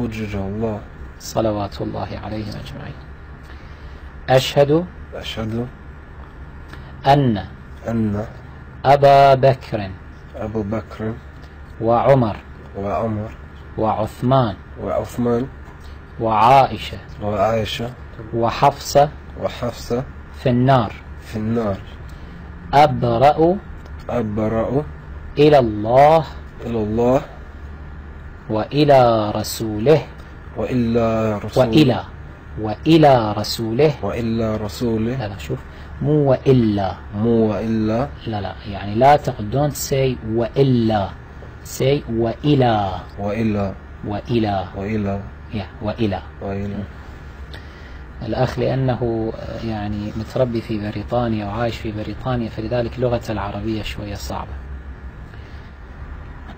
حجج الله صلوات الله عليهم أجمعين أشهد أشهد أن أن أبا بكر أبو بكر وعمر وعمر وعثمان وعثمان وعائشة وعائشة وحفصة وحفصة في النار في النار أبرأ أبرأ إلى الله إلى الله وإلى رسوله وإلا رسوله وإلى وإلى رسوله وإلا رسوله لا لا شوف مو وإلا مو وإلا لا لا يعني لا تقدون سي وإلا سي وإلى وإلى وإلى وإلى يا وإلى وإلى الأخ لأنه آه، يعني متربي في بريطانيا وعايش في بريطانيا فلذلك لغة العربية شوية صعبة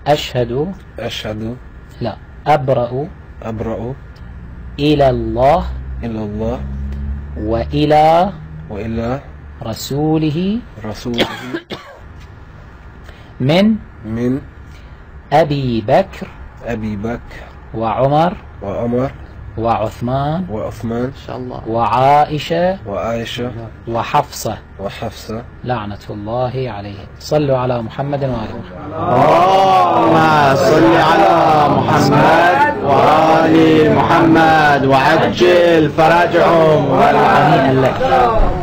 أشهد أشهد لا أبرأ أبرأ إلى الله إلى الله وإلى وإلى رسوله رسوله من من أبي بكر أبي بكر وعمر وعمر وعثمان وعثمان إن شاء الله وعائشة وعائشة وحفصة وحفصة لعنة الله عليهم صلوا على محمد وآل محمد اللهم صل على محمد وآل محمد وعجل فرجهم هنيئا لك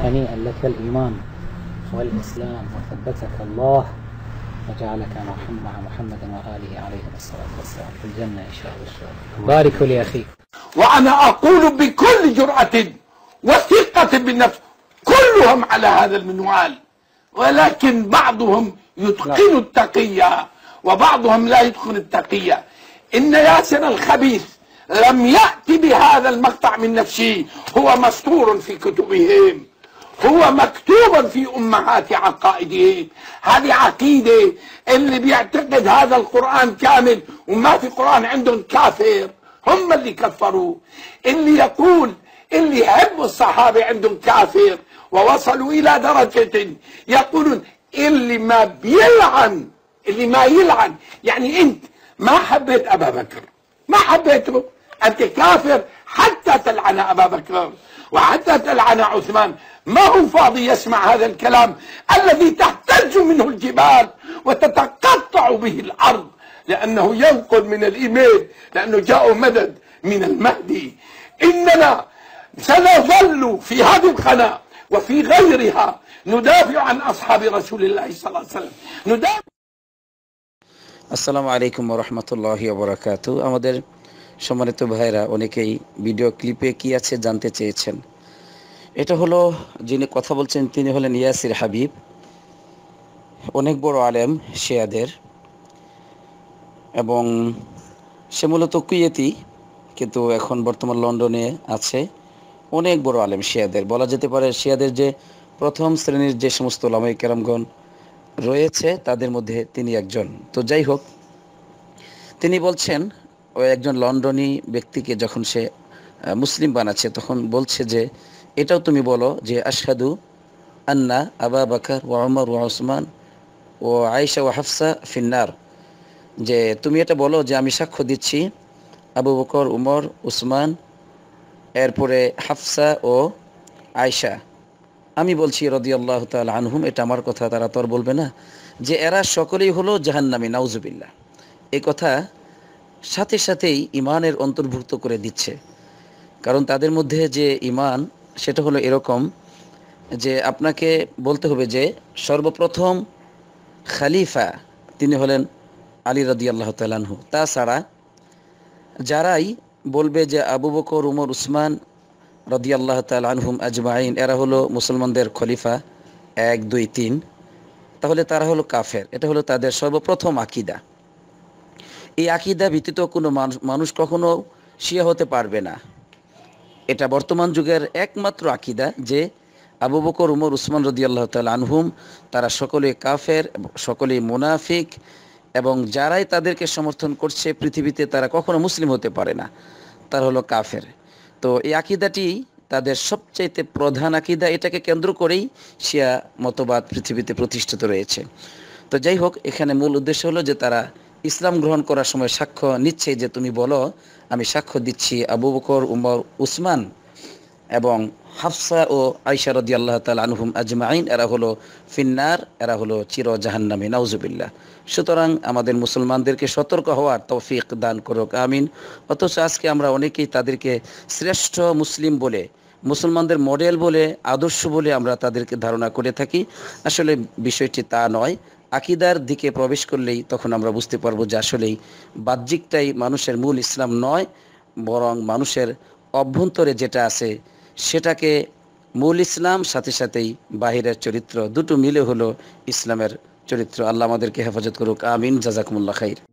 هنيئا لك الإيمان والإسلام وثبتك الله وجعلك مع محمد وآله عليه الصلاة والسلام في الجنة إن شاء الله لي لأخيك وأنا أقول بكل جرأة وثقة بالنفس كلهم على هذا المنوال ولكن بعضهم يتقن التقية وبعضهم لا يتقن التقية إن ياسر الخبيث لم يأتي بهذا المقطع من نفسه هو مستور في كتبهم هو مكتوبا في امهات عقائدهم هذه عقيده اللي بيعتقد هذا القران كامل وما في قران عندهم كافر هم اللي كفروا اللي يقول اللي يحب الصحابه عندهم كافر ووصلوا الى درجه يقولون اللي ما بيلعن اللي ما يلعن يعني انت ما حبيت ابا بكر ما حبيته انت كافر تلعن أبا بكر وحتى تلعن عثمان ما هو فاضي يسمع هذا الكلام الذي تحتج منه الجبال وتتقطع به الأرض لأنه ينقل من الإيميل لأنه جاء مدد من المهدي إننا سنظل في هذه القناة وفي غيرها ندافع عن أصحاب رسول الله صلى الله عليه وسلم ندافع السلام عليكم ورحمة الله وبركاته সম্মানিত ভাইরা অনেকেই ভিডিও ক্লিপে কি আছে জানতে চেয়েছেন এটা হলো যিনি কথা বলছেন তিনি হলেন ইয়াসির হাবিব অনেক বড় আলেম শেয়াদের এবং সে মূলত কুয়েতি কিন্তু এখন বর্তমান লন্ডনে আছে অনেক বড় আলেম শিয়াদের বলা যেতে পারে শিয়াদের যে প্রথম শ্রেণীর যে সমস্ত লামাই কেরামগণ রয়েছে তাদের মধ্যে তিনি একজন তো যাই হোক তিনি বলছেন ও একজন লন্ডনি ব্যক্তিকে যখন সে মুসলিম বানাচ্ছে তখন বলছে যে এটাও তুমি বলো যে আশাদু আন্না আবা বাকার ও অমর ও ওসমান ও আয়েশা ও হাফসা ফিন্নার যে তুমি এটা বলো যে আমি সাক্ষ্য দিচ্ছি আবু বকর উমর উসমান এরপরে হাফসা ও আয়সা আমি বলছি রদি আল্লাহ তাল আনহুম এটা আমার কথা তারা তোর বলবে না যে এরা সকলেই হলো জাহান্নামী নাউজুবিল্লা এই কথা সাথে সাথেই ইমানের অন্তর্ভুক্ত করে দিচ্ছে কারণ তাদের মধ্যে যে ইমান সেটা হলো এরকম যে আপনাকে বলতে হবে যে সর্বপ্রথম খালিফা তিনি হলেন আলী রদি আল্লাহ তালাহু তাছাড়া যারাই বলবে যে আবু বকর উমর উসমান রদি আল্লাহ তালাহুম আজমাইন এরা হলো মুসলমানদের খলিফা এক দুই তিন তাহলে তারা হলো কাফের এটা হলো তাদের সর্বপ্রথম আকিদা এই আকিদা ভিত্তিত কোনো মানুষ কখনো শিয়া হতে পারবে না এটা বর্তমান যুগের একমাত্র আকিদা যে আবু বকর উমর উসমান রদি আল্লাহ আনহুম তারা সকলে কাফের সকলে মুনাফিক এবং যারাই তাদেরকে সমর্থন করছে পৃথিবীতে তারা কখনো মুসলিম হতে পারে না তার হলো কাফের তো এই আকিদাটি তাদের সবচাইতে প্রধান আকিদা এটাকে কেন্দ্র করেই শিয়া মতবাদ পৃথিবীতে প্রতিষ্ঠিত রয়েছে তো যাই হোক এখানে মূল উদ্দেশ্য হলো যে তারা ইসলাম গ্রহণ করার সময় সাক্ষ্য নিচ্ছে যে তুমি বলো আমি সাক্ষ্য দিচ্ছি আবু বকর উমর উসমান এবং হাফসা ও আইসার দি আল্লাহ তাল আনহুম আজমাইন এরা হলো ফিন্নার এরা হলো চির জাহান্নামি নাউজুবিল্লা সুতরাং আমাদের মুসলমানদেরকে সতর্ক হওয়ার তৌফিক দান করুক আমিন অথচ আজকে আমরা অনেকেই তাদেরকে শ্রেষ্ঠ মুসলিম বলে মুসলমানদের মডেল বলে আদর্শ বলে আমরা তাদেরকে ধারণা করে থাকি আসলে বিষয়টি তা নয় আকিদার দিকে প্রবেশ করলেই তখন আমরা বুঝতে পারবো যে আসলেই বাহ্যিকটাই মানুষের মূল ইসলাম নয় বরং মানুষের অভ্যন্তরে যেটা আছে সেটাকে মূল ইসলাম সাথে সাথেই বাহিরের চরিত্র দুটো মিলে হলো ইসলামের চরিত্র আল্লাহ আমাদেরকে হেফাজত করুক আমিন জাজাকুমুল্লা খাইর